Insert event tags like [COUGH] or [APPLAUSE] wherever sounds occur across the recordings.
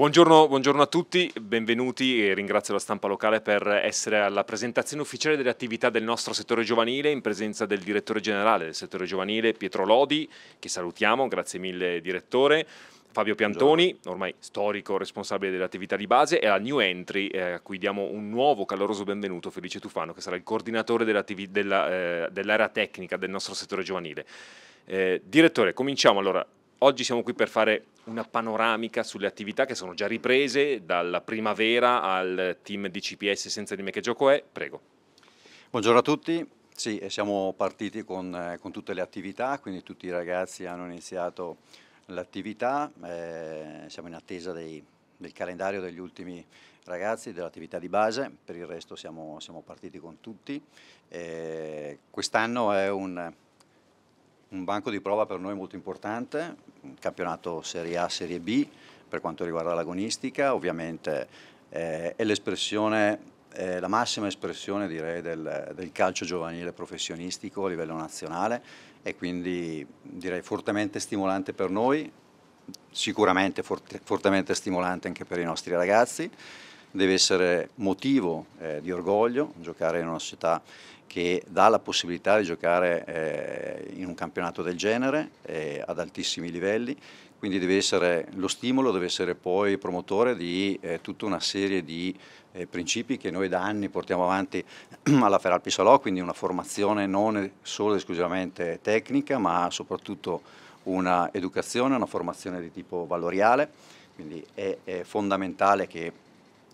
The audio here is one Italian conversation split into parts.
Buongiorno, buongiorno, a tutti, benvenuti e ringrazio la stampa locale per essere alla presentazione ufficiale delle attività del nostro settore giovanile in presenza del direttore generale del settore giovanile Pietro Lodi, che salutiamo, grazie mille direttore. Fabio Piantoni, buongiorno. ormai storico responsabile delle attività di base, e la New Entry, eh, a cui diamo un nuovo caloroso benvenuto, Felice Tufano, che sarà il coordinatore eh, dell'area eh, dell tecnica del nostro settore giovanile. Eh, direttore, cominciamo allora. Oggi siamo qui per fare una panoramica sulle attività che sono già riprese dalla primavera al team di CPS Senza di me che gioco è, prego. Buongiorno a tutti, sì, siamo partiti con, eh, con tutte le attività, quindi tutti i ragazzi hanno iniziato l'attività, eh, siamo in attesa dei, del calendario degli ultimi ragazzi dell'attività di base, per il resto siamo, siamo partiti con tutti. Eh, Quest'anno è un, un, banco di prova per noi molto importante, campionato Serie A, Serie B per quanto riguarda l'agonistica, ovviamente eh, è l'espressione eh, la massima espressione direi del, del, calcio giovanile professionistico a livello nazionale e quindi direi fortemente stimolante per noi, sicuramente forte, fortemente stimolante anche per i nostri ragazzi, deve essere motivo eh, di orgoglio giocare in una società che dà la possibilità di giocare eh, in un campionato del genere eh, ad altissimi livelli, quindi deve essere, lo stimolo deve essere poi promotore di eh, tutta una serie di eh, principi che noi da anni portiamo avanti [CLEARS THROAT] alla Feralpi Salò, quindi una formazione non solo ed esclusivamente tecnica ma soprattutto una educazione, una formazione di tipo valoriale, quindi è, è fondamentale che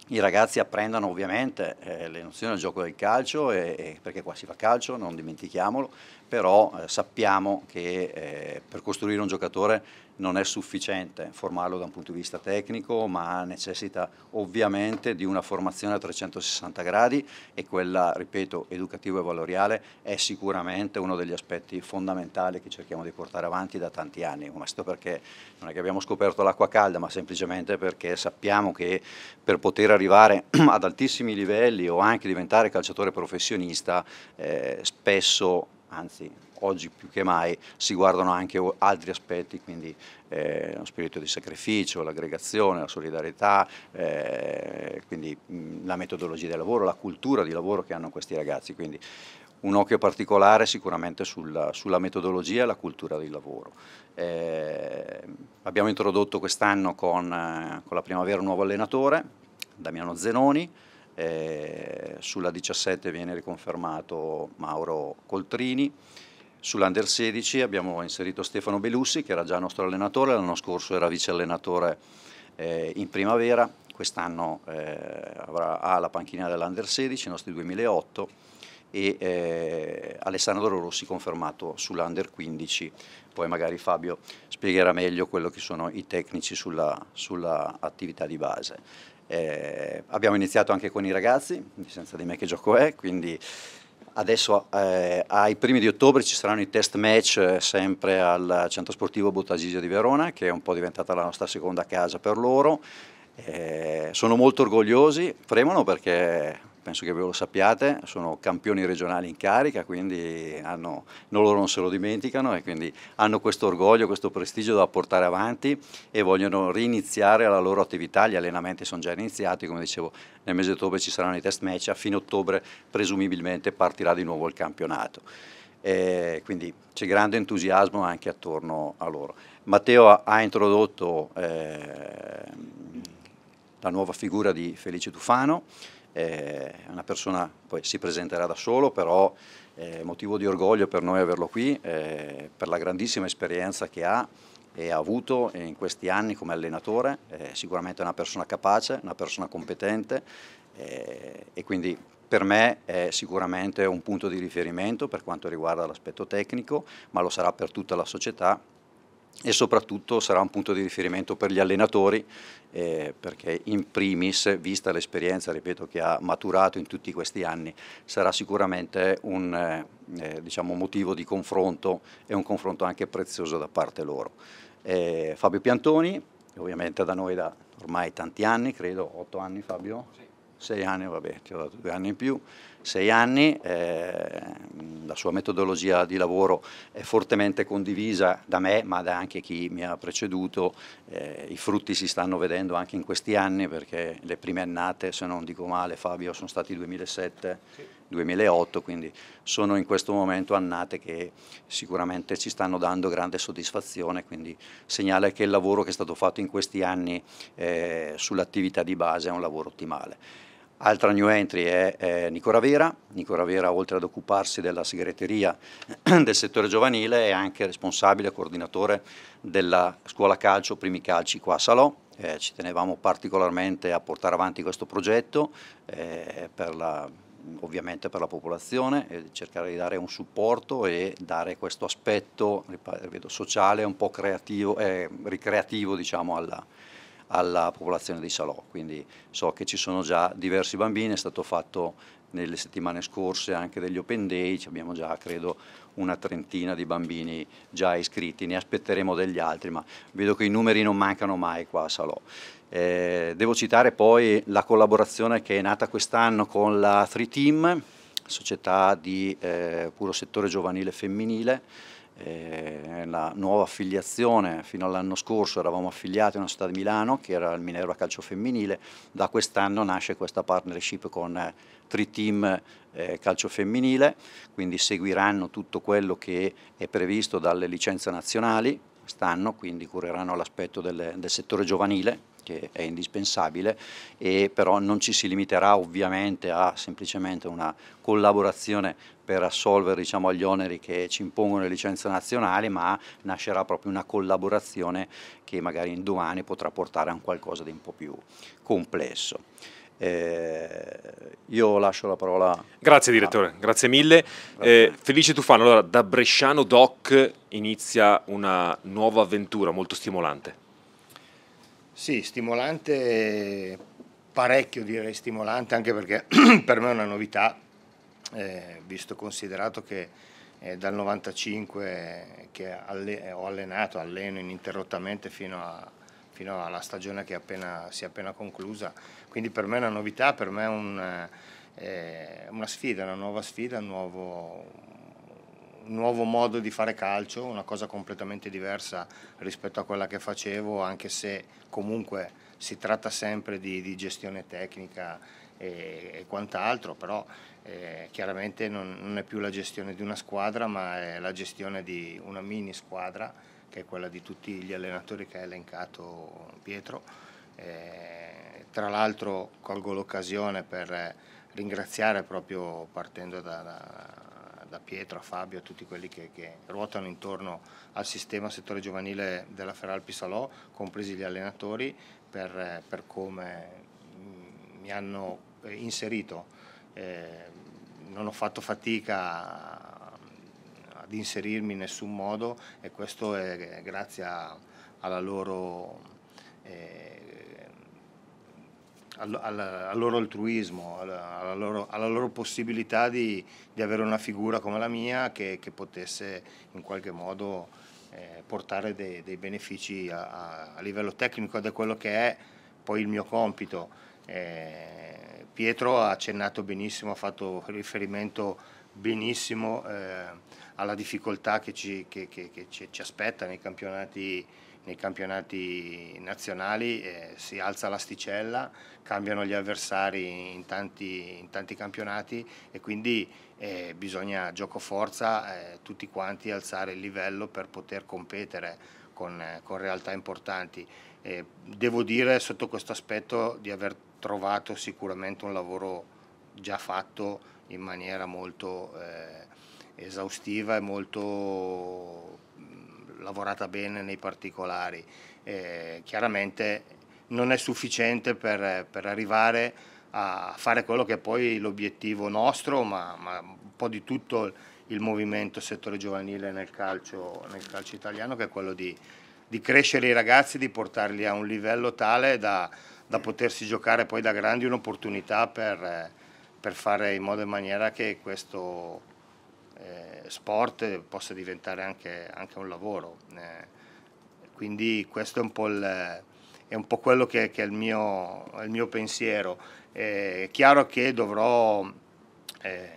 i ragazzi apprendano ovviamente eh, le nozioni del gioco del calcio, e, e perché qua si fa calcio, non dimentichiamolo, però eh, sappiamo che eh, per costruire un giocatore non è sufficiente formarlo da un punto di vista tecnico, ma necessita ovviamente di una formazione a 360 gradi e quella, ripeto, educativa e valoriale è sicuramente uno degli aspetti fondamentali che cerchiamo di portare avanti da tanti anni. Questo perché non è che abbiamo scoperto l'acqua calda, ma semplicemente perché sappiamo che per poter arrivare [CLEARS THROAT] ad altissimi livelli o anche diventare calciatore professionista, eh, spesso anzi oggi più che mai si guardano anche altri aspetti, quindi eh, lo spirito di sacrificio, l'aggregazione, la solidarietà, eh, quindi mh, la metodologia del lavoro, la cultura di lavoro che hanno questi ragazzi. Quindi un occhio particolare sicuramente sulla, sulla metodologia e la cultura di lavoro. Eh, abbiamo introdotto quest'anno con, eh, con la primavera un nuovo allenatore, Damiano Zenoni, eh, sulla 17 viene riconfermato Mauro Coltrini, sull'Under 16 abbiamo inserito Stefano Belussi che era già nostro allenatore, l'anno scorso era vice allenatore eh, in primavera, quest'anno eh, avrà, ha la panchina dell'Under 16, i nostri 2008 e eh, Alessandro Rossi confermato sull'Under 15, poi magari Fabio spiegherà meglio quello che sono i tecnici sulla, sulla attività di base. Eh, abbiamo iniziato anche con i ragazzi, senza di me che gioco è, quindi adesso eh, ai primi di ottobre ci saranno i test match eh, sempre al centro sportivo Bottagisio di Verona, che è un po' diventata la nostra seconda casa per loro. Eh, sono molto orgogliosi, premono perché penso che voi lo sappiate, sono campioni regionali in carica, quindi hanno, loro non se lo dimenticano e quindi hanno questo orgoglio, questo prestigio da portare avanti e vogliono riniziare la loro attività, gli allenamenti sono già iniziati, come dicevo nel mese di ottobre ci saranno i test match, a fine ottobre presumibilmente partirà di nuovo il campionato. E quindi c'è grande entusiasmo anche attorno a loro. Matteo ha introdotto eh, la nuova figura di Felice Tufano, è eh, una persona, poi si presenterà da solo, però è eh, motivo di orgoglio per noi averlo qui, eh, per la grandissima esperienza che ha e ha avuto in questi anni come allenatore, eh, sicuramente è una persona capace, una persona competente eh, e quindi per me è sicuramente un punto di riferimento per quanto riguarda l'aspetto tecnico, ma lo sarà per tutta la società e soprattutto sarà un punto di riferimento per gli allenatori eh, perché in primis, vista l'esperienza ripeto, che ha maturato in tutti questi anni, sarà sicuramente un eh, eh diciamo motivo di confronto e un confronto anche prezioso da parte loro. Eh, Fabio Piantoni, ovviamente da noi da ormai tanti anni, credo otto anni Fabio? Sì sei anni, vabbè, ti ho dato due anni in più, sei anni, eh, la sua metodologia di lavoro è fortemente condivisa da me, ma da anche chi mi ha preceduto, eh, i frutti si stanno vedendo anche in questi anni, perché le prime annate, se non dico male Fabio, sono stati 2007. Sì. 2008, quindi sono in questo momento annate che sicuramente ci stanno dando grande soddisfazione, quindi segnale che il lavoro che è stato fatto in questi anni eh, sull'attività di base è un lavoro ottimale. Altra new entry è, è Nicola Vera. Nicola Vera, oltre ad occuparsi della segreteria [CLEARS THROAT] del settore giovanile, è anche responsabile, coordinatore della scuola calcio Primi Calci qua a Salò. Eh, ci tenevamo particolarmente a portare avanti questo progetto eh, per la, ovviamente per la popolazione e cercare di dare un supporto e dare questo aspetto ripeto, sociale un po' creativo, eh, ricreativo diciamo, alla, alla popolazione di Salò, quindi so che ci sono già diversi bambini, è stato fatto nelle settimane scorse anche degli open day, abbiamo già credo una trentina di bambini già iscritti, ne aspetteremo degli altri, ma vedo che i numeri non mancano mai qua a Salò. Eh, devo citare poi la collaborazione che è nata quest'anno con la 3 Team, società di eh, puro settore giovanile femminile, eh, la nuova affiliazione, fino all'anno scorso eravamo affiliati a una società di Milano che era il Minerva Calcio Femminile, da quest'anno nasce questa partnership con eh, Triteam eh, Calcio Femminile, quindi seguiranno tutto quello che è previsto dalle licenze nazionali, quest'anno, quindi cureranno l'aspetto del, del settore giovanile, che è indispensabile, e però non ci si limiterà ovviamente a semplicemente una collaborazione per assolvere diciamo, agli oneri che ci impongono le licenze nazionali, ma nascerà proprio una collaborazione che magari domani potrà portare a un qualcosa di un po' più complesso. Eh, io lascio la parola. Grazie direttore, grazie mille. Grazie. Eh, Felice Tufano, allora da Bresciano Doc inizia una nuova avventura molto stimolante. Sì, stimolante parecchio direi stimolante anche perché [CLEARS THROAT] per me è una novità, eh, visto considerato che eh, dal 95 che alle ho allenato, alleno ininterrottamente fino a, fino alla stagione che appena, si è appena conclusa. Quindi per me è una novità, per me è un, eh, una sfida, una nuova sfida, un nuovo, un nuovo, modo di fare calcio, una cosa completamente diversa rispetto a quella che facevo, anche se comunque si tratta sempre di, di gestione tecnica e, e quant'altro, però eh, chiaramente non, non è più la gestione di una squadra, ma è la gestione di una mini squadra che è quella di tutti gli allenatori che ha elencato Pietro. Eh, tra l'altro colgo l'occasione per ringraziare proprio partendo da, da, da, Pietro, a Fabio, a tutti quelli che, che, ruotano intorno al sistema settore giovanile della Feralpi Salò, compresi gli allenatori, per, per come mm, mi hanno eh, inserito. Eh, non ho fatto fatica a di inserirmi in nessun modo e questo è grazie a, alla loro... Eh, al, al, al, loro altruismo, alla, alla, loro, alla loro, possibilità di, di, avere una figura come la mia che, che potesse in qualche modo eh, portare dei, dei benefici a, a, a, livello tecnico ed è quello che è poi il mio compito. Eh, Pietro ha accennato benissimo, ha fatto riferimento benissimo eh, alla difficoltà che, ci, che, che, che ci, ci aspetta nei campionati, nei campionati nazionali, eh, si alza l'asticella, cambiano gli avversari in tanti, in tanti campionati e quindi eh, bisogna gioco forza eh, tutti quanti alzare il livello per poter competere con, con realtà importanti. Eh, devo dire sotto questo aspetto di aver trovato sicuramente un lavoro importante già fatto in maniera molto eh, esaustiva e molto mh, lavorata bene nei particolari. Eh, chiaramente non è sufficiente per, per, arrivare a fare quello che è poi l'obiettivo nostro, ma, ma un po' di tutto il movimento settore giovanile nel calcio, nel calcio italiano, che è quello di, di crescere i ragazzi, di portarli a un livello tale da, da potersi giocare poi da grandi un'opportunità per per fare in modo e maniera che questo eh, sport possa diventare anche, anche un lavoro. Eh, quindi questo è un po', il, è un po quello che, che è il mio, il mio pensiero. Eh, è chiaro che dovrò eh,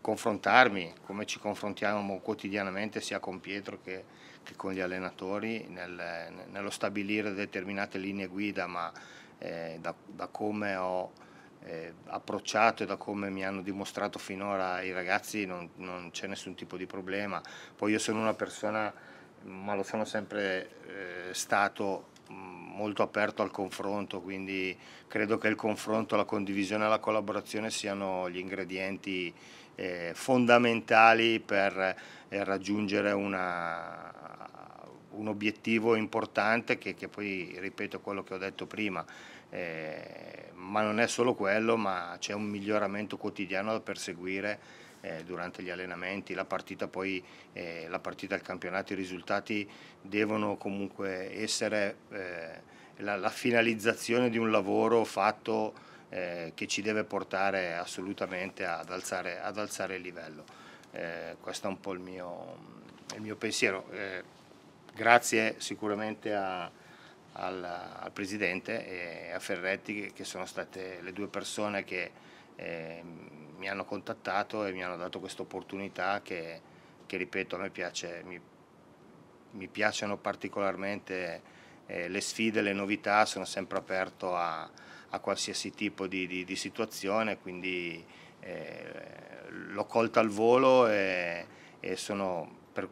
confrontarmi, come ci confrontiamo quotidianamente sia con Pietro che, che con gli allenatori, nel, nello stabilire determinate linee guida, ma eh, da, da come ho eh, approcciato e da come mi hanno dimostrato finora i ragazzi non, non c'è nessun tipo di problema. Poi io sono una persona, ma lo sono sempre eh, stato, mm, molto aperto al confronto, quindi credo che il confronto, la condivisione e la collaborazione siano gli ingredienti eh, fondamentali per eh, raggiungere una, un obiettivo importante che, che, poi, ripeto quello che ho detto prima, eh, ma non è solo quello, ma c'è un miglioramento quotidiano da perseguire eh, durante gli allenamenti, la partita poi, eh, la partita, al campionato, i risultati devono comunque essere eh, la, la, finalizzazione di un lavoro fatto eh, che ci deve portare assolutamente ad alzare, ad alzare il livello. Eh, questo è un po' il mio, il mio pensiero. Eh, grazie sicuramente a al, al Presidente e a Ferretti che sono state le due persone che eh, mi hanno contattato e mi hanno dato questa opportunità che, che, ripeto a me piace, mi, mi piacciono particolarmente eh, le sfide, le novità, sono sempre aperto a, a qualsiasi tipo di, di, di situazione, quindi eh, l'ho colta al volo e, e sono, per,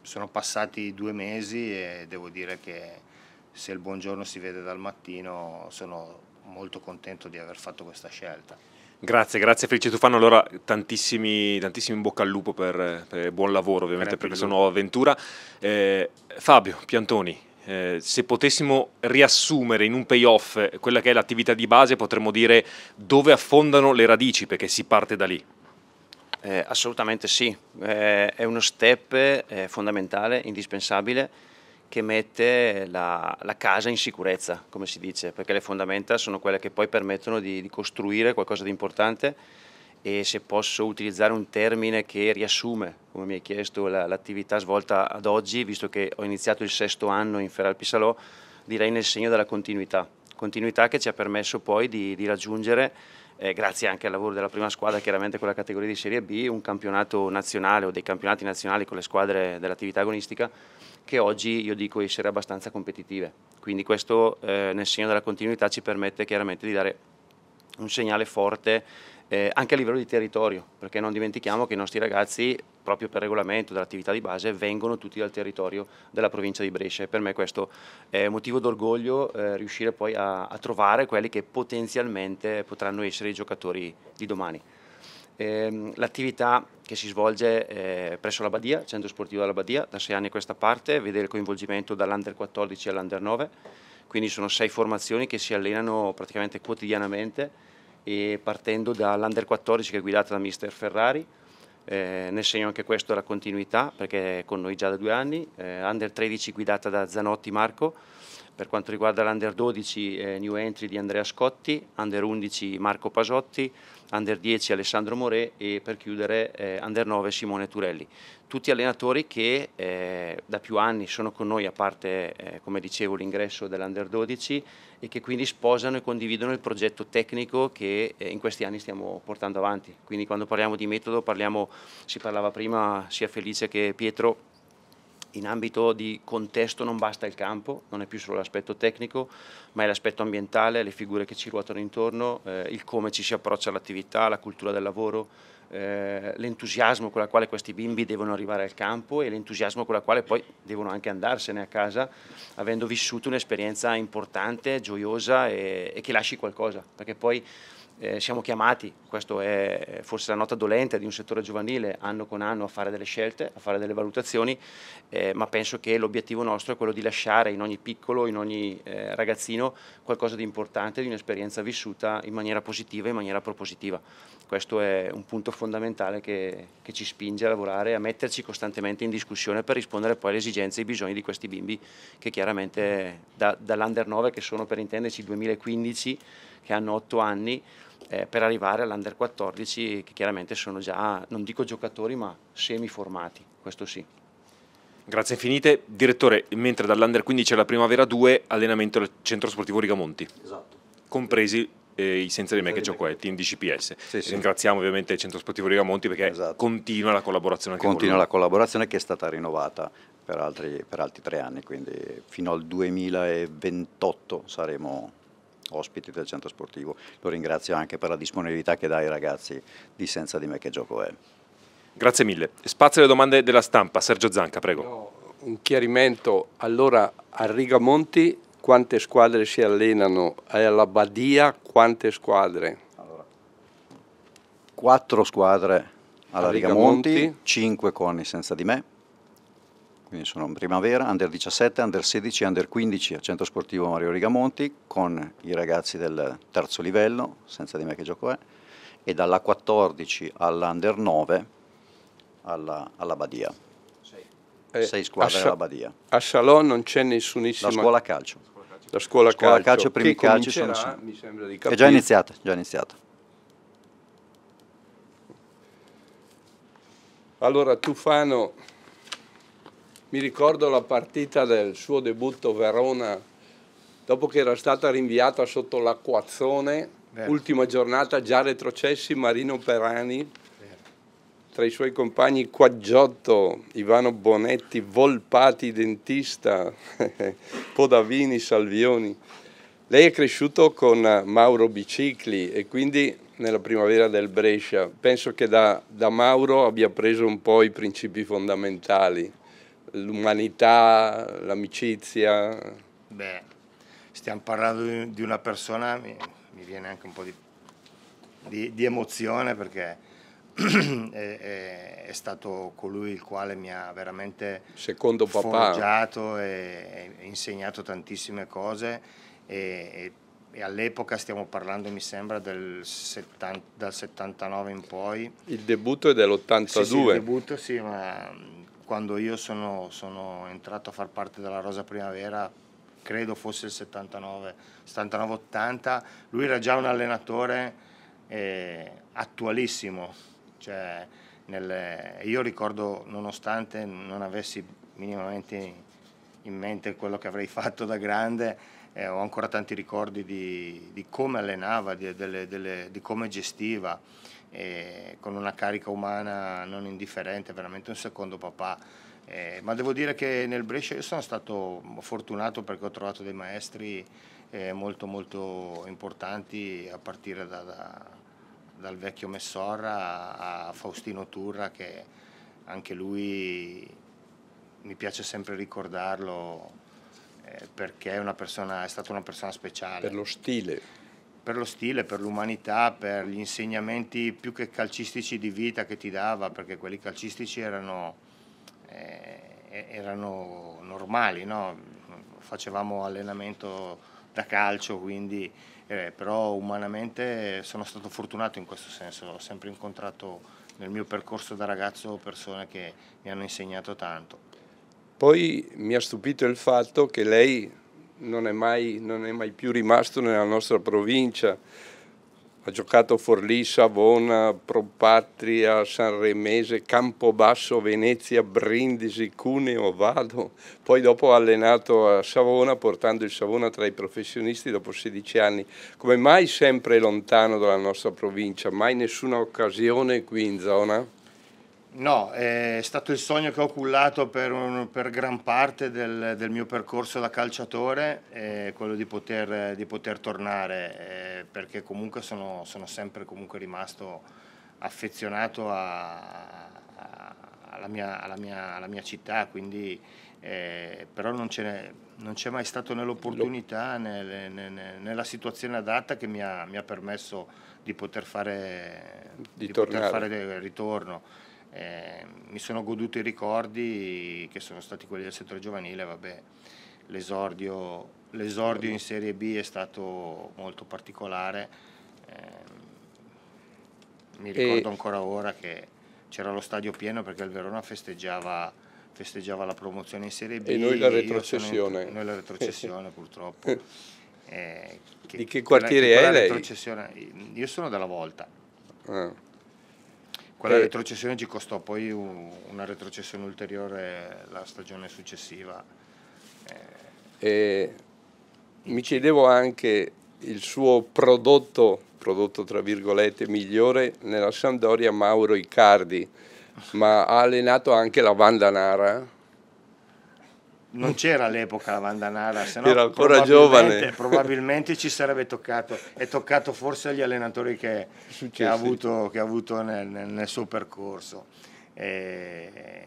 sono, passati due mesi e devo dire che se il buongiorno si vede dal mattino sono molto contento di aver fatto questa scelta. Grazie, grazie Felice Tufano, allora tantissimi, tantissimi in bocca al lupo per, per buon lavoro ovviamente per questa nuova avventura. Eh, Fabio Piantoni, eh, se potessimo riassumere in un payoff quella che è l'attività di base, potremmo dire dove affondano le radici, perché si parte da lì. Eh, assolutamente sì, eh, è uno step eh, fondamentale, indispensabile che mette la, la, casa in sicurezza, come si dice, perché le fondamenta sono quelle che poi permettono di, di costruire qualcosa di importante e se posso utilizzare un termine che riassume, come mi hai chiesto, la, l'attività svolta ad oggi, visto che ho iniziato il sesto anno in Feralpi Salò, direi nel segno della continuità, continuità che ci ha permesso poi di, di raggiungere, eh, grazie anche al lavoro della prima squadra, chiaramente con la categoria di Serie B, un campionato nazionale o dei campionati nazionali con le squadre dell'attività agonistica che oggi io dico essere abbastanza competitive. Quindi questo eh, nel segno della continuità ci permette chiaramente di dare un segnale forte eh, anche a livello di territorio, perché non dimentichiamo che i nostri ragazzi, proprio per regolamento dell'attività di base, vengono tutti dal territorio della provincia di Brescia e per me questo è motivo d'orgoglio eh, riuscire poi a, a trovare quelli che potenzialmente potranno essere i giocatori di domani ehm, l'attività che si svolge eh, presso la Badia, centro sportivo della Badia, da sei anni a questa parte, vede il coinvolgimento dall'Under 14 all'Under 9, quindi sono sei formazioni che si allenano praticamente quotidianamente e partendo dall'Under 14 che è guidata da Mister Ferrari, eh, nel segno anche questo la continuità perché è con noi già da due anni, eh, Under 13 guidata da Zanotti Marco, per quanto riguarda l'Under 12 eh, New Entry di Andrea Scotti, Under 11 Marco Pasotti, Under 10 Alessandro Morè e per chiudere eh, Under 9 Simone Turelli. Tutti allenatori che eh, da più anni sono con noi a parte, eh, come dicevo, l'ingresso dell'Under 12 e che quindi sposano e condividono il progetto tecnico che eh, in questi anni stiamo portando avanti. Quindi quando parliamo di metodo parliamo, si parlava prima sia Felice che Pietro in ambito di contesto non basta il campo, non è più solo l'aspetto tecnico, ma è l'aspetto ambientale, le figure che ci ruotano intorno, eh, il come ci si approccia all'attività, la cultura del lavoro, eh, l'entusiasmo con la quale questi bimbi devono arrivare al campo e l'entusiasmo con la quale poi devono anche andarsene a casa, avendo vissuto un'esperienza importante, gioiosa e, e che lasci qualcosa, perché poi eh, siamo chiamati, questa è forse la nota dolente di un settore giovanile, anno con anno a fare delle scelte, a fare delle valutazioni, eh, ma penso che l'obiettivo nostro è quello di lasciare in ogni piccolo, in ogni eh, ragazzino qualcosa di importante, di un'esperienza vissuta in maniera positiva, in maniera propositiva. Questo è un punto fondamentale che, che ci spinge a lavorare, a metterci costantemente in discussione per rispondere poi alle esigenze e ai bisogni di questi bimbi che chiaramente da, dall'Under 9, che sono per intenderci 2015, che hanno 8 anni eh, per arrivare all'Under 14 che chiaramente sono già, non dico giocatori, ma semiformati, questo sì. Grazie infinite. Direttore, mentre dall'Under 15 alla Primavera 2, allenamento al Centro Sportivo Rigamonti. Esatto. Compresi eh, i senza di me che c'ho è, il team di CPS. Sì, sì. Ringraziamo ovviamente il Centro Sportivo Rigamonti perché esatto. continua la collaborazione. Continua la collaborazione che è stata rinnovata per altri, per altri tre anni, quindi fino al 2028 saremo ospiti del centro sportivo. Lo ringrazio anche per la disponibilità che dà ai ragazzi di Senza di me che gioco è. Grazie mille. Spazio alle domande della stampa. Sergio Zanca, prego. No, un chiarimento. Allora, a Rigamonti quante squadre si allenano e alla Badia quante squadre? Allora, quattro squadre alla Rigamonti, Rigamonti, cinque con Senza di me, quindi sono primavera, under 17, under 16, under 15 al centro sportivo Mario Rigamonti con i ragazzi del terzo livello, senza di me che gioco è, e dalla 14 all'under 9 alla, alla Badia. Eh, Sei squadre alla Badia. A Salò non c'è nessunissima... La scuola calcio. La scuola, scuola calcio, calcio primi calci sono... Mi sembra di capire. È già iniziata, già iniziata. Allora Tufano mi ricordo la partita del suo debutto Verona, dopo che era stata rinviata sotto l'acquazzone, Vero. ultima giornata, già retrocessi Marino Perani, Vero. tra i suoi compagni Quaggiotto, Ivano Bonetti, Volpati, Dentista, [LAUGHS] Podavini, Salvioni. Lei è cresciuto con Mauro Bicicli e quindi nella primavera del Brescia. Penso che da, da Mauro abbia preso un po' i principi fondamentali l'umanità, l'amicizia. Beh, stiamo parlando di una persona, mi, mi viene anche un po' di, di, di emozione perché [CLEARS THROAT] è, è, è, stato colui il quale mi ha veramente Secondo forgiato e, e, insegnato tantissime cose e, e all'epoca stiamo parlando mi sembra del 70, dal 79 in poi. Il debutto è dell'82. Sì, sì, il debutto sì, ma quando io sono, sono entrato a far parte della Rosa Primavera, credo fosse il 79, 79-80, lui era già un allenatore eh, attualissimo. Cioè, nel, io ricordo, nonostante non avessi minimamente in mente quello che avrei [LAUGHS] fatto da grande, eh, ho ancora tanti ricordi di, di come allenava, di, delle, delle, di come gestiva, eh, con una carica umana non indifferente, veramente un secondo papà. Eh, ma devo dire che nel Brescia io sono stato fortunato perché ho trovato dei maestri eh, molto molto importanti a partire da, da, dal vecchio Messorra a, a Faustino Turra che anche lui mi piace sempre ricordarlo perché è, persona, è stata una persona speciale. Per lo stile. Per lo stile, per l'umanità, per gli insegnamenti più che calcistici di vita che ti dava, perché quelli calcistici erano, eh, erano normali, no? facevamo allenamento da calcio, quindi eh, però umanamente sono stato fortunato in questo senso, ho sempre incontrato nel mio percorso da ragazzo persone che mi hanno insegnato tanto. Poi mi ha stupito il fatto che lei non è mai, non è mai più rimasto nella nostra provincia, ha giocato Forlì, Savona, Propatria, Sanremese, Campobasso, Venezia, Brindisi, Cuneo, Vado. Poi dopo ha allenato a Savona, portando il Savona tra i professionisti dopo 16 anni. Come mai sempre lontano dalla nostra provincia? Mai nessuna occasione qui in zona? No, è stato il sogno che ho cullato per, un, per gran parte del, del, mio percorso da calciatore, eh, quello di poter, di poter tornare, eh, perché comunque sono, sono sempre comunque rimasto affezionato a, a, alla, mia, alla, mia, alla, mia, città, quindi, eh, però non, c'è mai stato né l'opportunità né, né, né, la situazione adatta che mi ha, mi ha permesso di poter fare, di di poter fare ritorno eh, mi sono goduto i ricordi che sono stati quelli del settore giovanile, vabbè, l'esordio, l'esordio in Serie B è stato molto particolare, eh, mi ricordo e... ancora ora che c'era lo stadio pieno perché il Verona festeggiava, festeggiava la promozione in Serie B e noi la retrocessione, in, noi la retrocessione [LAUGHS] purtroppo. Eh, che, di che quartiere quella, è quella lei? Io sono della Volta. Ah quella che... retrocessione ci costò poi una retrocessione ulteriore la stagione successiva. Eh. E mi chiedevo anche il suo prodotto, prodotto tra virgolette, migliore nella Sampdoria Mauro Icardi, ma ha allenato anche la Vandanara non c'era all'epoca la Vandanara, se no era ancora probabilmente, giovane. [LAUGHS] Probabilmente ci sarebbe toccato, è toccato forse agli allenatori che, che ha avuto, che ha avuto nel, nel, suo percorso. E,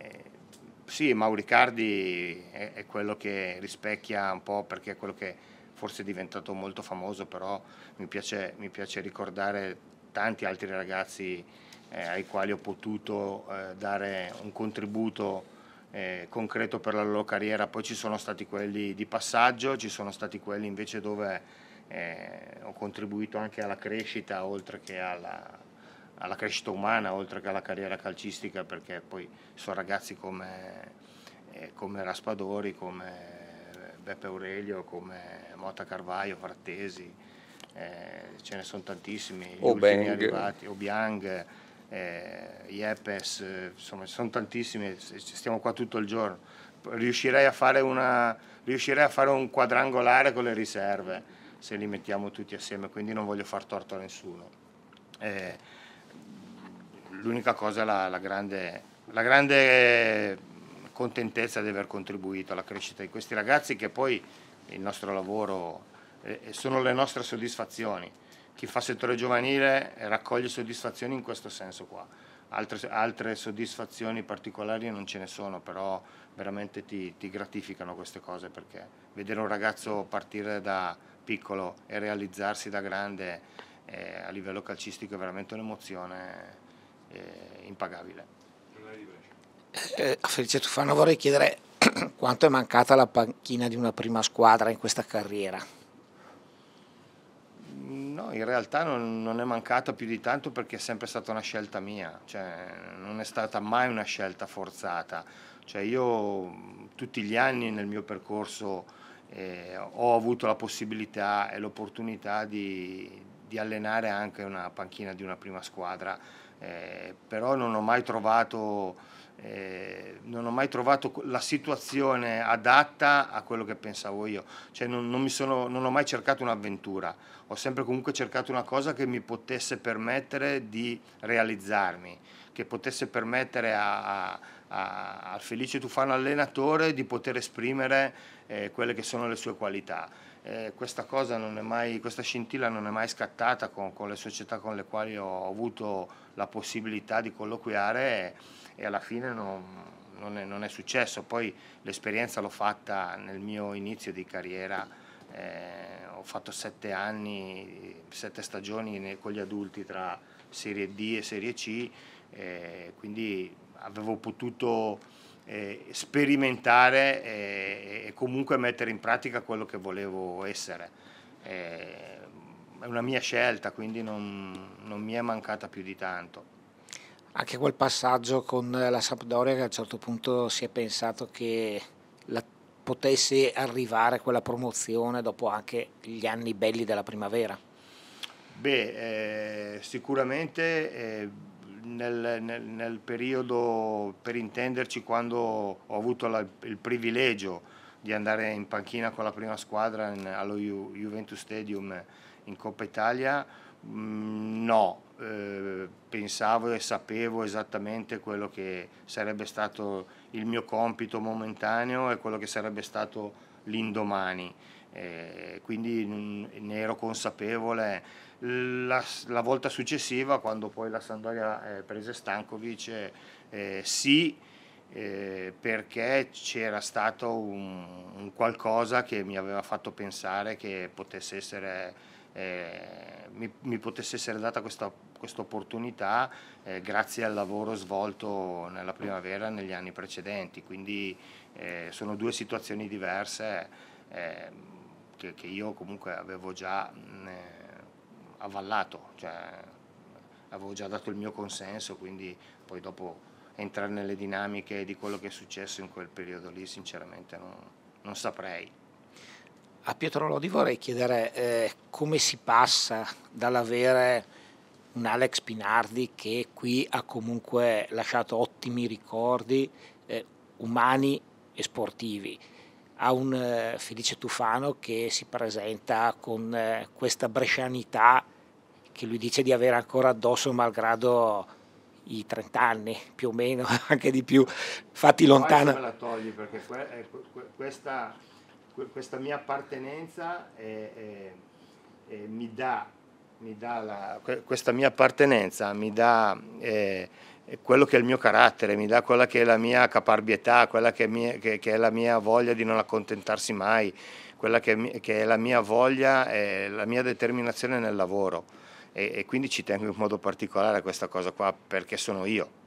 sì, Mauricardi è, è quello che rispecchia un po' perché è quello che forse è diventato molto famoso, però mi piace, mi piace ricordare tanti altri ragazzi eh, ai quali ho potuto eh, dare un contributo eh, concreto per la loro carriera, poi ci sono stati quelli di passaggio, ci sono stati quelli invece dove eh, ho contribuito anche alla crescita, oltre che alla, alla, crescita umana, oltre che alla carriera calcistica, perché poi sono ragazzi come, eh, come Raspadori, come eh, Beppe Aurelio, come Mota Carvaio, Frattesi, eh, ce ne sono tantissimi, gli Obiang. ultimi arrivati, Obiang eh, IEPES, eh, insomma sono tantissime, stiamo qua tutto il giorno. Riuscirei a fare, una, riuscirei a fare un quadrangolare con le riserve se li mettiamo tutti assieme, quindi non voglio far torto a nessuno. Eh, l'unica cosa è la, la, grande, la grande contentezza di aver contribuito alla crescita di questi ragazzi che poi il nostro lavoro eh, sono le nostre soddisfazioni chi fa settore giovanile raccoglie soddisfazioni in questo senso qua. Altre, altre soddisfazioni particolari non ce ne sono, però veramente ti, ti, gratificano queste cose perché vedere un ragazzo partire da piccolo e realizzarsi da grande eh, a livello calcistico è veramente un'emozione eh, impagabile. Eh, a eh, Felice Tufano vorrei chiedere [CLEARS THROAT] quanto è mancata la panchina di una prima squadra in questa carriera. No, in realtà non, non, è mancata più di tanto perché è sempre stata una scelta mia, cioè, non è stata mai una scelta forzata. Cioè, io tutti gli anni nel mio percorso eh, ho avuto la possibilità e l'opportunità di, di, allenare anche una panchina di una prima squadra, eh, però non ho mai trovato eh, non ho mai trovato la situazione adatta a quello che pensavo io, cioè non, non, sono, non ho mai cercato un'avventura, ho sempre comunque cercato una cosa che mi potesse permettere di realizzarmi, che potesse permettere a, a al felice Tufano allenatore di poter esprimere eh, quelle che sono le sue qualità. Eh, questa, cosa non è mai, questa scintilla non è mai scattata con, con le società con le quali ho avuto la possibilità di colloquiare. E, e alla fine non, non, è, non è, successo. Poi l'esperienza l'ho fatta nel mio inizio di carriera, eh, ho fatto sette anni, sette stagioni con gli adulti tra Serie D e Serie C, eh, quindi avevo potuto... Eh, sperimentare e, eh, e, comunque mettere in pratica quello che volevo essere. Eh, è una mia scelta, quindi non, non mi è mancata più di tanto anche quel passaggio con la Sampdoria che a un certo punto si è pensato che la, potesse arrivare quella promozione dopo anche gli anni belli della primavera? Beh, eh, sicuramente eh, nel, nel, nel, periodo, per intenderci, quando ho avuto la, il privilegio di andare in panchina con la prima squadra in, allo Ju, Juventus Stadium in Coppa Italia, mh, mm, no, eh, pensavo e sapevo esattamente quello che sarebbe stato il mio compito momentaneo e quello che sarebbe stato l'indomani. Eh, quindi ne ero consapevole. La, la, volta successiva, quando poi la Sandoria eh, prese Stankovic, eh, sì, eh, perché c'era stato un, un qualcosa che mi aveva fatto pensare che potesse essere eh, mi, mi, potesse essere data questa opportunità eh, grazie al lavoro svolto nella primavera e negli anni precedenti, quindi eh, sono due situazioni diverse eh, che, che, io comunque avevo già eh, avvallato, cioè, avevo già dato il mio consenso, quindi poi dopo entrare nelle dinamiche di quello che è successo in quel periodo lì sinceramente non, non saprei. A Pietro Lodi vorrei chiedere eh, come si passa dall'avere un Alex Pinardi che qui ha comunque lasciato ottimi ricordi eh, umani e sportivi, a un eh, Felice Tufano che si presenta con eh, questa brescianità che lui dice di avere ancora addosso malgrado i 30 anni più o meno, [LAUGHS] anche di più, fatti lontano. Eh, questa questa mia appartenenza è, è, è, mi dà, mi dà la, questa mia appartenenza mi dà quello che è il mio carattere, mi dà quella che è la mia caparbietà, quella che è, mia, che, che è la mia voglia di non accontentarsi mai, quella che, che è la mia voglia, la mia determinazione nel lavoro e, e, quindi ci tengo in modo particolare a questa cosa qua perché sono io.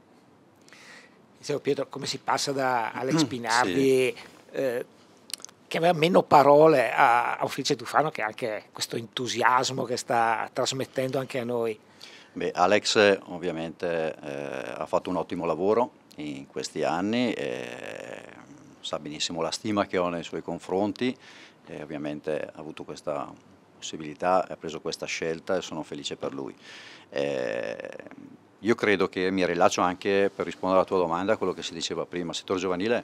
Pietro, come si passa da Alex mm, Pinardi? sì. eh, che aveva meno parole a, Ufficio Tufano che anche questo entusiasmo che sta trasmettendo anche a noi. Beh, Alex ovviamente eh, ha fatto un ottimo lavoro in questi anni, eh, sa benissimo la stima che ho nei suoi confronti, eh, ovviamente ha avuto questa possibilità, ha preso questa scelta e sono felice per lui. Eh, io credo che mi rilascio anche per rispondere alla tua domanda a quello che si diceva prima, il settore giovanile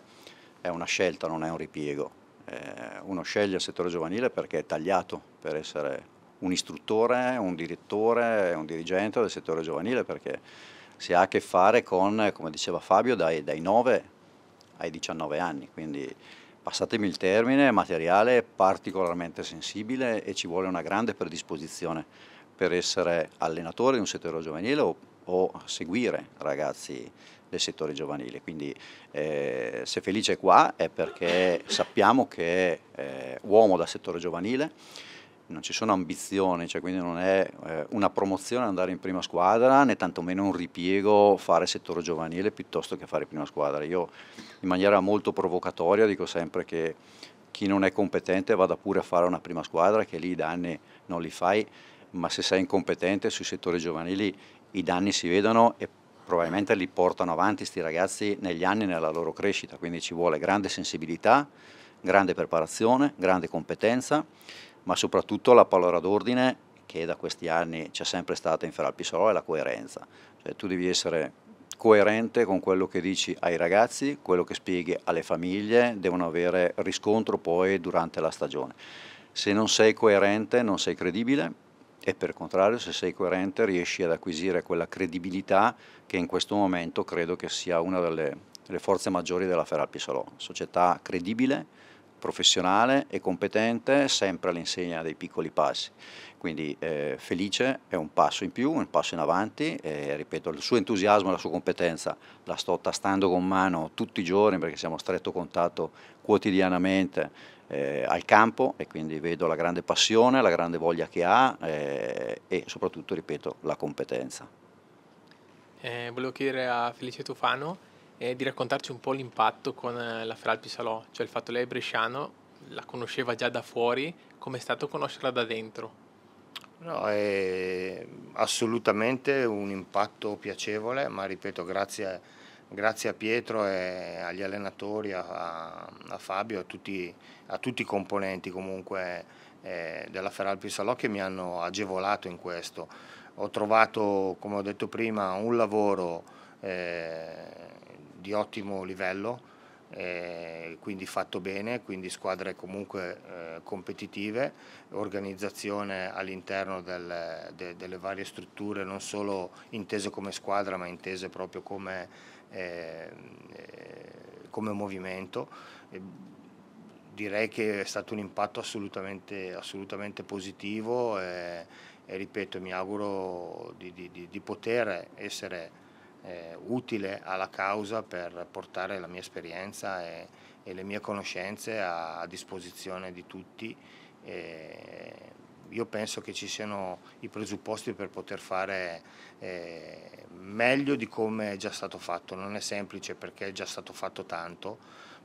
è una scelta, non è un ripiego eh, uno sceglie il settore giovanile perché è tagliato per essere un istruttore, un direttore, un dirigente del settore giovanile perché si ha a che fare con, come diceva Fabio, dai, dai 9 ai 19 anni, quindi passatemi il termine, materiale particolarmente sensibile e ci vuole una grande predisposizione per essere allenatore di un settore giovanile o, o seguire ragazzi del settore giovanile. Quindi eh, se Felice è qua è perché sappiamo che è eh, uomo da settore giovanile, non ci sono ambizioni, cioè quindi non è eh, una promozione andare in prima squadra né tantomeno un ripiego fare settore giovanile piuttosto che fare prima squadra. Io in maniera molto provocatoria dico sempre che chi non è competente vada pure a fare una prima squadra che lì i danni non li fai, ma se sei incompetente sui settori giovanili i danni si vedono e probabilmente li portano avanti questi ragazzi negli anni nella loro crescita, quindi ci vuole grande sensibilità, grande preparazione, grande competenza, ma soprattutto la parola d'ordine che da questi anni c'è sempre stata in Feralpisolò è la coerenza, cioè tu devi essere coerente con quello che dici ai ragazzi, quello che spieghi alle famiglie, devono avere riscontro poi durante la stagione. Se non sei coerente non sei credibile e per contrario se sei coerente riesci ad acquisire quella credibilità che in questo momento credo che sia una delle, delle forze maggiori della Feralpi Salò, società credibile, professionale e competente sempre all'insegna dei piccoli passi. Quindi eh, Felice è un passo in più, un passo in avanti e ripeto il suo entusiasmo e la sua competenza la sto tastando con mano tutti i giorni perché siamo a stretto contatto quotidianamente eh, al campo e quindi vedo la grande passione, la grande voglia che ha eh, e soprattutto, ripeto, la competenza. Eh, volevo chiedere a Felice Tufano eh, di raccontarci un po' l'impatto con eh, la Feralpi Salò, cioè il fatto che lei è bresciano, la conosceva già da fuori, come è stato conoscerla da dentro? No, è assolutamente un impatto piacevole, ma ripeto, grazie a grazie a Pietro e agli allenatori, a, a Fabio, a tutti, a tutti, i componenti comunque eh, della Feralpi Salò che mi hanno agevolato in questo. Ho trovato, come ho detto prima, un lavoro eh, di ottimo livello, eh, quindi fatto bene, quindi squadre comunque eh, competitive, organizzazione all'interno del, de, delle varie strutture non solo intese come squadra ma intese proprio come, eh, eh come movimento. Direi che è stato un impatto assolutamente, assolutamente positivo e, e, ripeto mi auguro di, di, di poter essere eh, utile alla causa per portare la mia esperienza e, e le mie conoscenze a, a disposizione di tutti. E io penso che ci siano i presupposti per poter fare eh, meglio di come è già stato fatto. Non è semplice perché è già stato fatto tanto,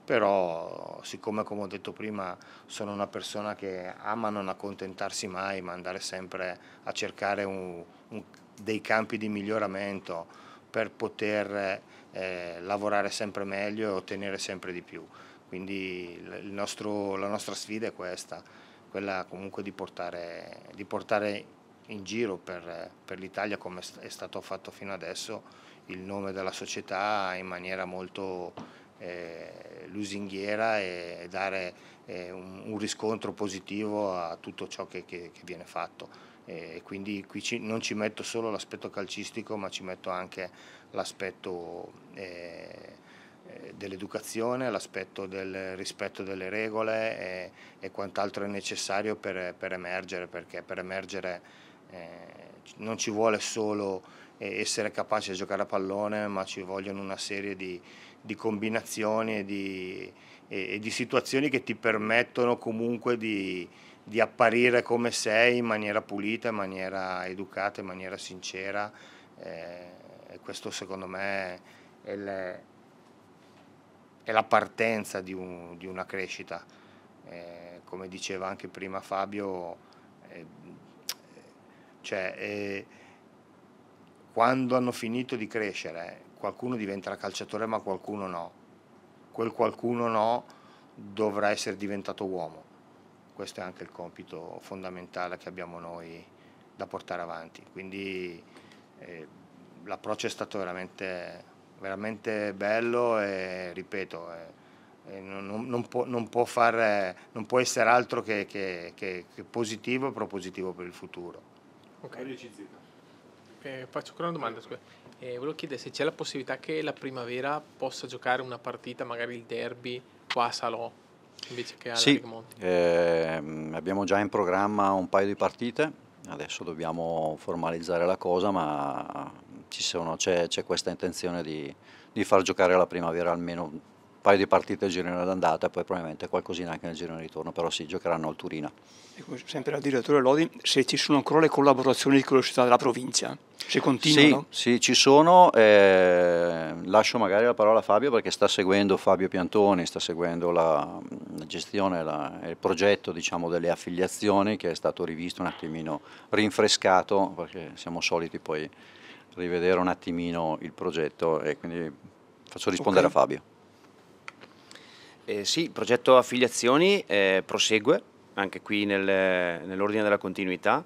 però siccome come ho detto prima sono una persona che ama non accontentarsi mai, ma andare sempre a cercare un, un, dei campi di miglioramento, per poter eh, lavorare sempre meglio e ottenere sempre di più. Quindi nostro, la nostra sfida è questa, quella comunque di portare, di portare in giro per, per l'Italia, come è stato fatto fino adesso, il nome della società in maniera molto eh, lusinghiera e dare eh, un, un, riscontro positivo a tutto ciò che, che, che viene fatto e quindi qui ci, non ci metto solo l'aspetto calcistico ma ci metto anche l'aspetto eh, eh dell'educazione, l'aspetto del rispetto delle regole e, eh, e quant'altro è necessario per, per, emergere perché per emergere eh, non ci vuole solo eh, essere capaci di giocare a pallone ma ci vogliono una serie di, di combinazioni e di, e, e di situazioni che ti permettono comunque di di apparire come sei in maniera pulita, in maniera educata, in maniera sincera eh, e questo secondo me è, le, è la partenza di, un, di una crescita. Eh, come diceva anche prima Fabio, eh, cioè, eh, quando hanno finito di crescere qualcuno diventerà calciatore ma qualcuno no. Quel qualcuno no dovrà essere diventato uomo questo è anche il compito fondamentale che abbiamo noi da portare avanti. Quindi eh, l'approccio è stato veramente, veramente, bello e ripeto, eh, non, non, può, non, può fare, non, può, essere altro che, che, che, che, positivo e propositivo per il futuro. Ok. Eh, faccio ancora una domanda, scusa. Eh, volevo chiedere se c'è la possibilità che la primavera possa giocare una partita, magari il derby qua a Salò sì, ehm, abbiamo già in programma un paio di partite, adesso dobbiamo formalizzare la cosa, ma c'è, questa intenzione di, di far giocare alla primavera almeno paio di partite al girone d'andata e poi probabilmente qualcosina anche nel girone di ritorno, però si sì, giocheranno al Turina. E sempre al direttore Lodi, se ci sono ancora le collaborazioni di curiosità della provincia, se continuano? Sì, sì ci sono, eh, lascio magari la parola a Fabio perché sta seguendo Fabio Piantoni, sta seguendo la, la gestione, la, il progetto diciamo, delle affiliazioni che è stato rivisto un attimino, rinfrescato, perché siamo soliti poi rivedere un attimino il progetto e quindi faccio rispondere okay. a Fabio. Eh, sì, il progetto affiliazioni eh, prosegue anche qui nel, nell'ordine della continuità.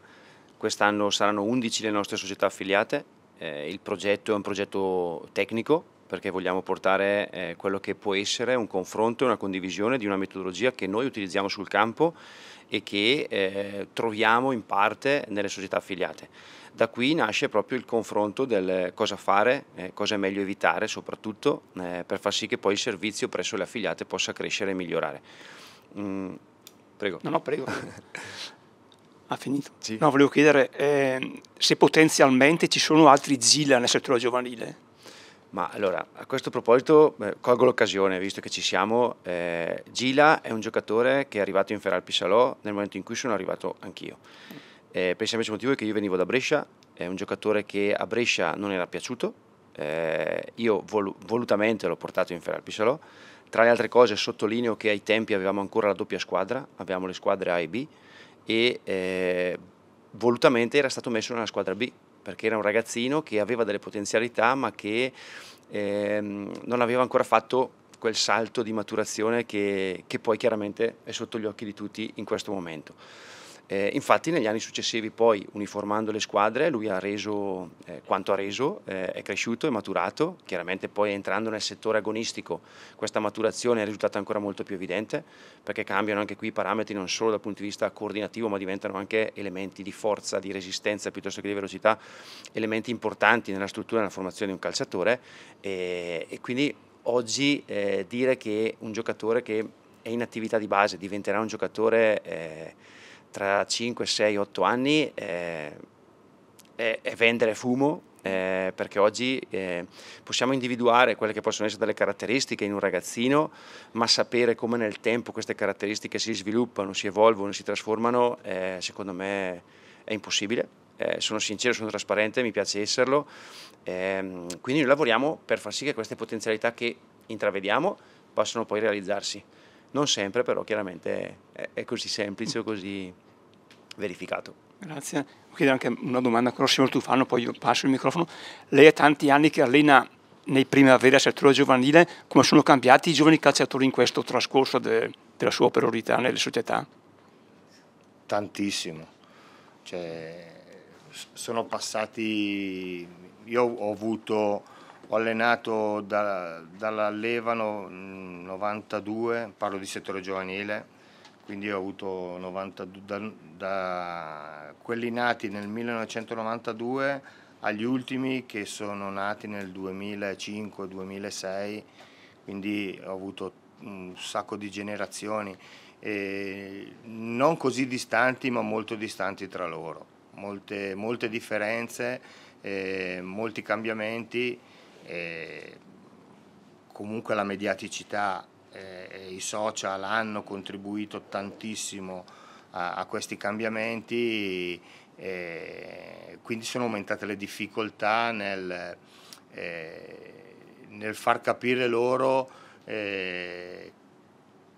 Quest'anno saranno 11 le nostre società affiliate. Eh, il progetto è un progetto tecnico perché vogliamo portare eh, quello che può essere un confronto e una condivisione di una metodologia che noi utilizziamo sul campo e che eh, troviamo in parte nelle società affiliate. Da qui nasce proprio il confronto del cosa fare, eh, cosa è meglio evitare soprattutto eh, per far sì che poi il servizio presso le affiliate possa crescere e migliorare. Mm, prego. No, no, prego. [LAUGHS] ha finito? Sì. No, volevo chiedere eh, se potenzialmente ci sono altri ZILA nel settore giovanile. Ma allora, a questo proposito eh, colgo l'occasione, visto che ci siamo, eh, Gila è un giocatore che è arrivato in Feral Pisalò nel momento in cui sono arrivato anch'io. Eh, per il semplice motivo è che io venivo da Brescia, è un giocatore che a Brescia non era piaciuto, eh, io vol- volutamente l'ho portato in Feralpisalò, tra le altre cose sottolineo che ai tempi avevamo ancora la doppia squadra, avevamo le squadre A e B e eh, volutamente era stato messo nella squadra B perché era un ragazzino che aveva delle potenzialità ma che ehm, non aveva ancora fatto quel salto di maturazione che, che poi chiaramente è sotto gli occhi di tutti in questo momento. Eh, infatti negli anni successivi poi uniformando le squadre lui ha reso eh, quanto ha reso, eh, è cresciuto, è maturato, chiaramente poi entrando nel settore agonistico questa maturazione è risultata ancora molto più evidente perché cambiano anche qui i parametri non solo dal punto di vista coordinativo ma diventano anche elementi di forza, di resistenza piuttosto che di velocità, elementi importanti nella struttura e nella formazione di un calciatore e, e quindi oggi eh, dire che un giocatore che è in attività di base diventerà un giocatore eh, tra 5, 6, 8 anni eh, è, è, vendere fumo, eh, perché oggi eh, possiamo individuare quelle che possono essere delle caratteristiche in un ragazzino, ma sapere come nel tempo queste caratteristiche si sviluppano, si evolvono, si trasformano, eh, secondo me è impossibile. Eh, sono sincero, sono trasparente, mi piace esserlo. Eh, quindi noi lavoriamo per far sì che queste potenzialità che intravediamo possano poi realizzarsi. Non sempre, però chiaramente è, è così semplice o così verificato. Grazie. Chiedo anche una domanda a Cosimo Tufano, poi io passo il microfono. Lei ha tanti anni che allena nei primavera settore cioè giovanile, come sono cambiati i giovani calciatori in questo trascorso de, della sua priorità nelle società? Tantissimo. Cioè, sono passati, io ho avuto, ho allenato da, Levano 92, mm, parlo di settore giovanile, quindi ho avuto 90, da, da, quelli nati nel 1992 agli ultimi che sono nati nel 2005-2006, quindi ho avuto un sacco di generazioni, non così distanti ma molto distanti tra loro, molte, molte differenze, eh, molti cambiamenti, eh, comunque la mediaticità eh, eh, i social hanno contribuito tantissimo a, a questi cambiamenti, eh, quindi sono aumentate le difficoltà nel, eh, nel far capire loro eh,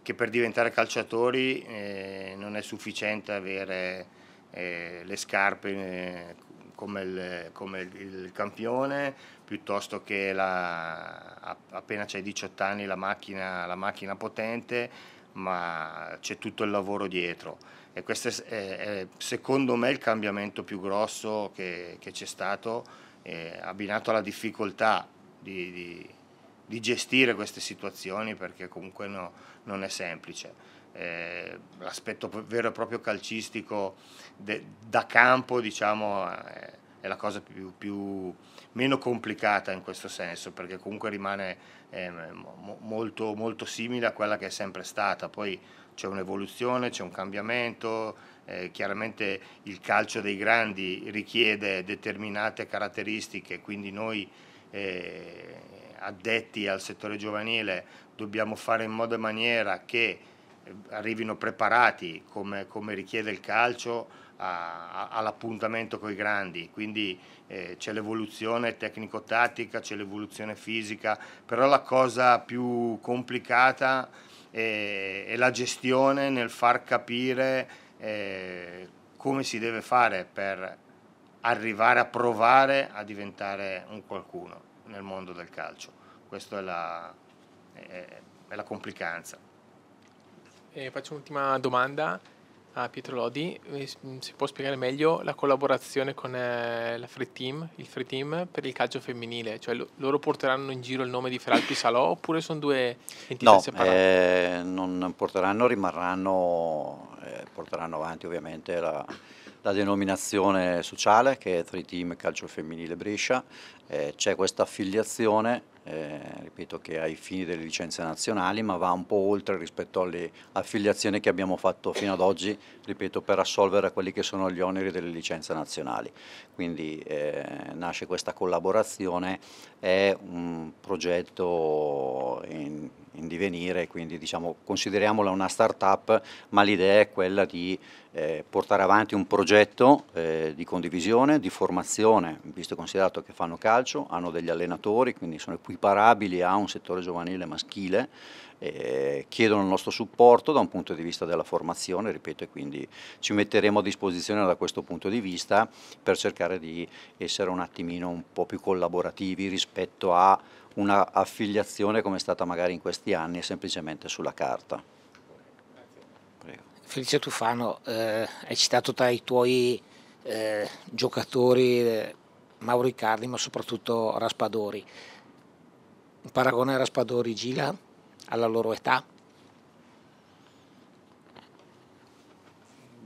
che per diventare calciatori eh, non è sufficiente avere eh, le scarpe eh, come, il, come, il, campione piuttosto che la, appena c'hai 18 anni la macchina, la macchina potente, ma c'è tutto il lavoro dietro. E questo è, è secondo me il cambiamento più grosso che, che c'è stato, eh, abbinato alla difficoltà di, di, di, gestire queste situazioni, perché comunque no, non è semplice. Eh, l'aspetto vero e proprio calcistico de, da campo, diciamo... Eh, è la cosa più, più, meno complicata in questo senso, perché comunque rimane eh, molto, molto simile a quella che è sempre stata. Poi c'è un'evoluzione, c'è un cambiamento, eh, chiaramente il calcio dei grandi richiede determinate caratteristiche, quindi noi eh, addetti al settore giovanile dobbiamo fare in modo e maniera che eh, arrivino preparati come, come richiede il calcio all'appuntamento con i grandi, quindi eh, c'è l'evoluzione tecnico-tattica, c'è l'evoluzione fisica, però la cosa più complicata è, eh, è la gestione nel far capire eh, come si deve fare per arrivare a provare a diventare un qualcuno nel mondo del calcio. Questa è la, è, è la complicanza. Eh, faccio un'ultima domanda a Pietro Lodi mm, si può spiegare meglio la collaborazione con eh, la Free Team, il Free Team per il calcio femminile, cioè loro porteranno in giro il nome di Feralpi Salò oppure sono due entità no, separate? Eh, non porteranno, rimarranno, eh, porteranno avanti ovviamente la la denominazione sociale che è 3 Team Calcio Femminile Brescia, eh, c'è questa affiliazione eh, ripeto che ai fini delle licenze nazionali ma va un po' oltre rispetto alle affiliazioni che abbiamo fatto fino ad oggi ripeto per assolvere quelli che sono gli oneri delle licenze nazionali quindi eh, nasce questa collaborazione è un progetto in in divenire, quindi diciamo, consideriamola una start-up, ma l'idea è quella di eh, portare avanti un progetto eh, di condivisione, di formazione, visto e considerato che fanno calcio, hanno degli allenatori, quindi sono equiparabili a un settore giovanile maschile, eh, chiedono il nostro supporto da un punto di vista della formazione, ripeto, e quindi ci metteremo a disposizione da questo punto di vista per cercare di essere un attimino un po' più collaborativi rispetto a una affiliazione come è stata magari in questi anni semplicemente sulla carta. Prego. Felice Tufano, eh, hai citato tra i tuoi eh, giocatori eh, Mauro Icardi ma soprattutto Raspadori. Un paragone a Raspadori Gila alla loro età?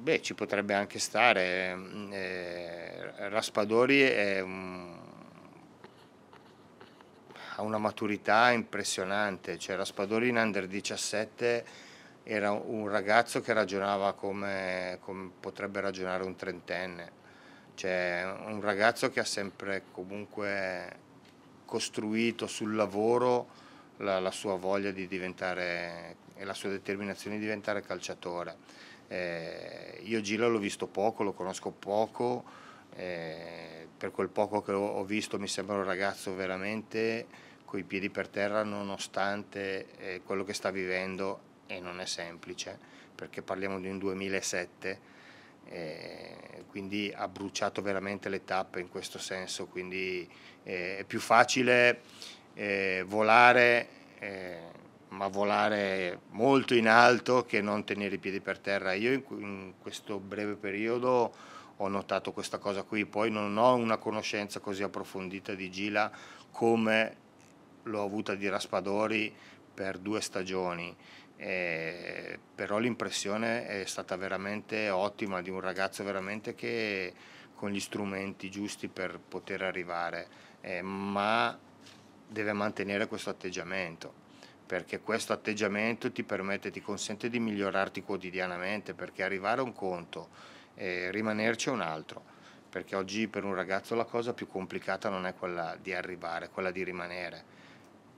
Beh, ci potrebbe anche stare. Mm, eh, Raspadori è un ha una maturità impressionante, cioè Raspadori in under 17 era un ragazzo che ragionava come, come potrebbe ragionare un trentenne, cioè un ragazzo che ha sempre comunque costruito sul lavoro la, la sua voglia di diventare e la sua determinazione di diventare calciatore. Eh, io Gila l'ho visto poco, lo conosco poco, eh, per quel poco che ho visto mi sembra un ragazzo veramente i piedi per terra nonostante eh, quello che sta vivendo e non è semplice perché parliamo di un 2007 eh, quindi ha bruciato veramente le tappe in questo senso, quindi eh, è più facile eh, volare, eh, ma volare molto in alto che non tenere i piedi per terra. Io in, in, questo breve periodo ho notato questa cosa qui, poi non ho una conoscenza così approfondita di Gila come l'ho avuta di Raspadori per due stagioni, eh, però l'impressione è stata veramente ottima di un ragazzo veramente che con gli strumenti giusti per poter arrivare, eh, ma deve mantenere questo atteggiamento perché questo atteggiamento ti permette, ti consente di migliorarti quotidianamente, perché arrivare a un conto e rimanerci a un altro, perché oggi per un ragazzo la cosa più complicata non è quella di arrivare, è quella di rimanere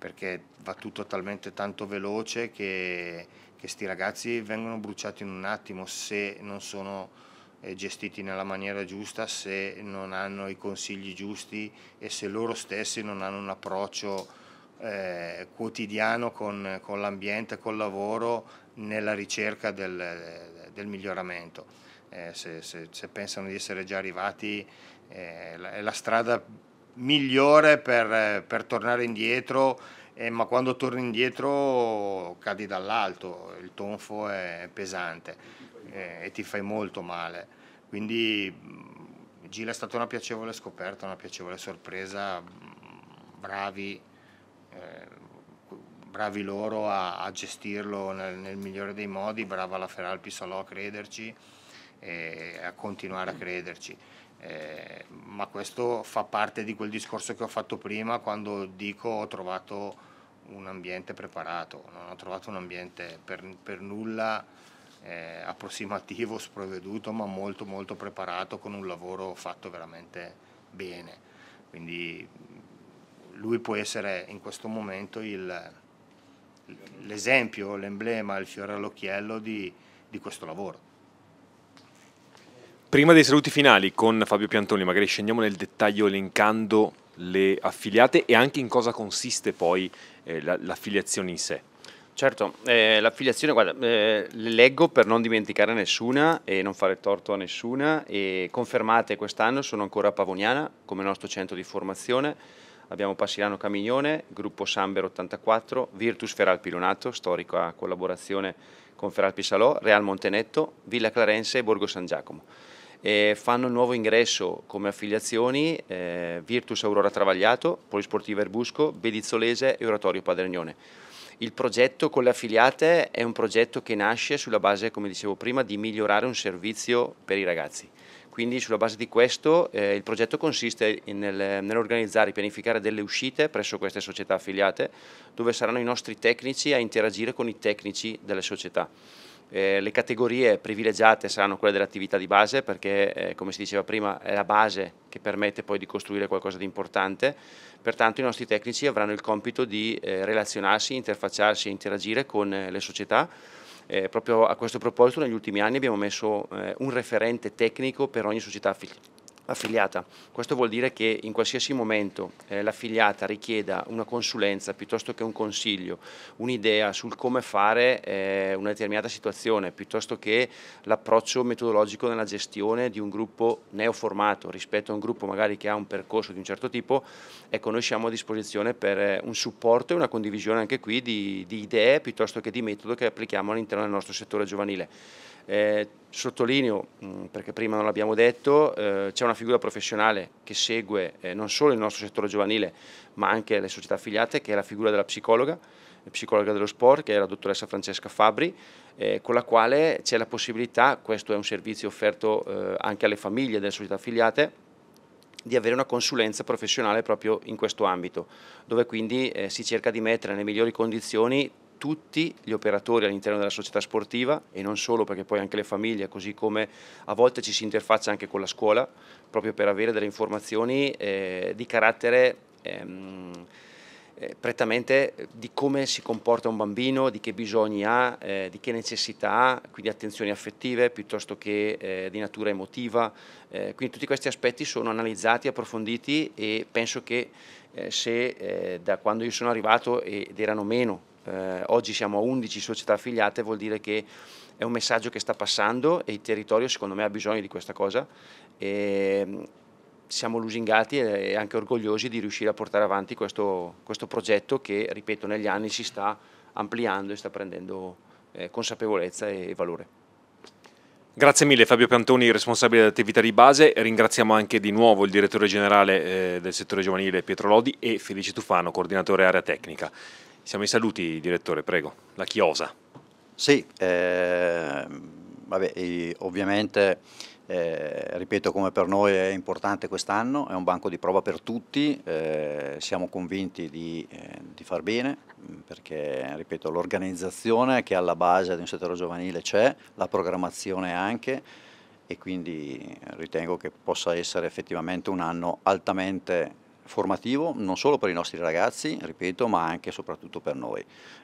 perché va tutto talmente tanto veloce che questi ragazzi vengono bruciati in un attimo se non sono eh, gestiti nella maniera giusta, se non hanno i consigli giusti e se loro stessi non hanno un approccio eh, quotidiano con, con l'ambiente, col lavoro, nella ricerca del, del miglioramento. Eh, se, se, se, pensano di essere già arrivati, eh, la, è la strada migliore per, eh, per tornare indietro, eh, ma quando torni indietro cadi dall'alto, il tonfo è pesante eh, e ti fai molto male. Quindi mm, Gila è stata una piacevole scoperta, una piacevole sorpresa, mm, bravi, eh, bravi loro a, a gestirlo nel, nel, migliore dei modi, brava la Feralpi Salò a crederci e a continuare a crederci. Eh, ma questo fa parte di quel discorso che ho fatto prima quando dico ho trovato un ambiente preparato, non ho trovato un ambiente per, per nulla eh, approssimativo, sprovveduto, ma molto molto preparato con un lavoro fatto veramente bene. Quindi lui può essere in questo momento l'esempio, l'emblema, il fiore all'occhiello di, di questo lavoro. Prima dei saluti finali con Fabio Piantoni, magari scendiamo nel dettaglio elencando le affiliate e anche in cosa consiste poi eh, l'affiliazione in sé. Certo, eh, l'affiliazione, guarda, eh, le leggo per non dimenticare nessuna e non fare torto a nessuna e confermate quest'anno sono ancora a Pavoniana come nostro centro di formazione, abbiamo Passilano Camignone, gruppo Samber 84, Virtus Feralpi Lunato, storica collaborazione con Feralpi Salò, Real Montenetto, Villa Clarense e Borgo San Giacomo. E fanno il nuovo ingresso come affiliazioni eh, Virtus Aurora Travagliato, Polisportiva Erbusco, Bedizzolese e Oratorio Padernione. Il progetto con le affiliate è un progetto che nasce sulla base, come dicevo prima, di migliorare un servizio per i ragazzi. Quindi sulla base di questo eh, il progetto consiste nel, nell'organizzare e pianificare delle uscite presso queste società affiliate dove saranno i nostri tecnici a interagire con i tecnici delle società. Eh, le categorie privilegiate saranno quelle dell'attività di base perché, eh, come si diceva prima, è la base che permette poi di costruire qualcosa di importante. Pertanto i nostri tecnici avranno il compito di eh, relazionarsi, interfacciarsi e interagire con eh, le società. Eh, proprio a questo proposito negli ultimi anni abbiamo messo eh, un referente tecnico per ogni società affiliata affiliata. Questo vuol dire che in qualsiasi momento eh, l'affiliata richieda una consulenza piuttosto che un consiglio, un'idea sul come fare eh, una determinata situazione, piuttosto che l'approccio metodologico nella gestione di un gruppo neoformato rispetto a un gruppo magari che ha un percorso di un certo tipo, ecco noi siamo a disposizione per eh, un supporto e una condivisione anche qui di, di idee piuttosto che di metodo che applichiamo all'interno del nostro settore giovanile. Eh, sottolineo, mm, perché prima non l'abbiamo detto, eh, c'è una figura professionale che segue eh, non solo il nostro settore giovanile, ma anche le società affiliate, che è la figura della psicologa, psicologa dello sport, che è la dottoressa Francesca Fabri, eh, con la quale c'è la possibilità, questo è un servizio offerto eh, anche alle famiglie delle società affiliate, di avere una consulenza professionale proprio in questo ambito, dove quindi eh, si cerca di mettere nelle migliori condizioni tutti gli operatori all'interno della società sportiva e non solo perché poi anche le famiglie, così come a volte ci si interfaccia anche con la scuola, proprio per avere delle informazioni eh, di carattere... Ehm, eh, prettamente di come si comporta un bambino, di che bisogni ha, eh, di che necessità ha, quindi attenzioni affettive piuttosto che eh, di natura emotiva. Eh, quindi tutti questi aspetti sono analizzati, approfonditi e penso che eh, se eh, da quando io sono arrivato ed erano meno eh, oggi siamo a 11 società affiliate, vuol dire che è un messaggio che sta passando e il territorio secondo me ha bisogno di questa cosa e mm, siamo lusingati e anche orgogliosi di riuscire a portare avanti questo, questo progetto che, ripeto, negli anni si sta ampliando e sta prendendo eh, consapevolezza e, valore. Grazie mille Fabio Piantoni, responsabile dell'attività di base, ringraziamo anche di nuovo il direttore generale eh, del settore giovanile Pietro Lodi e Felice Tufano, coordinatore area tecnica. Siamo i saluti, direttore, prego. La chiosa. Sì, eh, vabbè, ovviamente, eh, ripeto, come per noi è importante quest'anno, è un banco di prova per tutti, eh, siamo convinti di, eh, di, far bene, mm, perché, ripeto, l'organizzazione che è alla base di un settore giovanile c'è, la programmazione anche, e quindi ritengo che possa essere effettivamente un anno altamente formativo non solo per i nostri ragazzi, ripeto, ma anche e soprattutto per noi.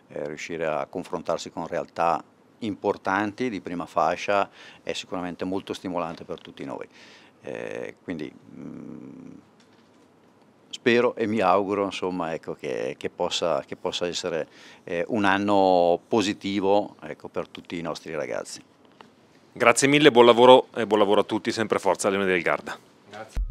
Eh, riuscire a confrontarsi con realtà importanti di prima fascia è sicuramente molto stimolante per tutti noi. Eh, quindi mh, mm, spero e mi auguro insomma, ecco, che, che, possa, che, possa, essere eh, un anno positivo ecco, per tutti i nostri ragazzi. Grazie mille, buon lavoro e buon lavoro a tutti, sempre forza Leone del Garda. Grazie.